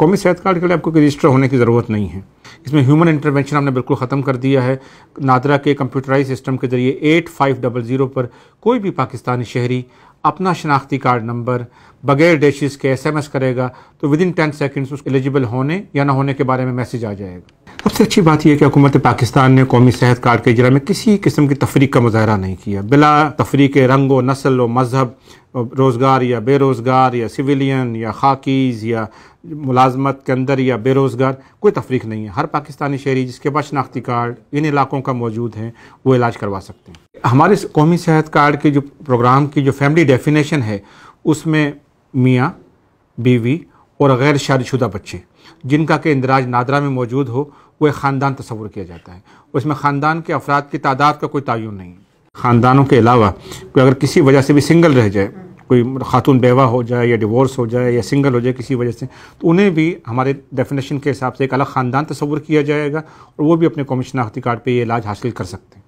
कौमी सेहत कार्ड के लिए आपको रजिस्टर होने की ज़रूरत नहीं है इसमें ह्यूमन इंटरवेंशन हमने बिल्कुल ख़त्म कर दिया है नादरा के कंप्यूटराइज सिस्टम के ज़रिए एट फाइव डबल ज़ीरो पर कोई भी पाकिस्तानी शहरी अपना शनाख्ती कार्ड नंबर बगैर डेशिस के एसएमएस करेगा तो विद इन टेन सेकेंड्स उस एलिजिबल होने या ना होने के बारे में मैसेज आ जाएगा सबसे अच्छी बात यह कि हुकूमत पाकिस्तान ने कौमी सेहत कार्ड के जरा में किसी किस्म की तफरी का मुजाहरा नहीं किया बिला तफरी के रंग व नस्ल व मजहब रोज़गार या बेरोज़गार या सिविलियन या खाकीज़ या मुलाजमत के अंदर या बेरोज़गार कोई तफरीक नहीं है हर पाकिस्तानी शहरी जिसके पास शनाख्ती कार्ड इन इलाकों का मौजूद है वो इलाज करवा सकते हैं हमारे कौमी सेहत कार्ड के जो प्रोग्राम की जो फैमिली डेफिनेशन है उसमें मियाँ बीवी और गैर शादीशुदा बच्चे जिनका कि इंदराज नादरा में मौजूद हो वह ख़ानदान तस्वर किया जाता है उसमें ख़ानदान के अफराद की तादाद का कोई तयन नहीं ख़ानदानों के अलावा कोई अगर किसी वजह से भी सिंगल रह जाए कोई खातून बेवा हो जाए या डिवोर्स हो जाए या सिंगल हो जाए किसी वजह से तो उन्हें भी हमारे डेफिनेशन के हिसाब से एक अलग ख़ानदान तस्वर किया जाएगा और वो भी अपने कौमी शनाख्ती कार्ड पर ये इलाज हासिल कर सकते हैं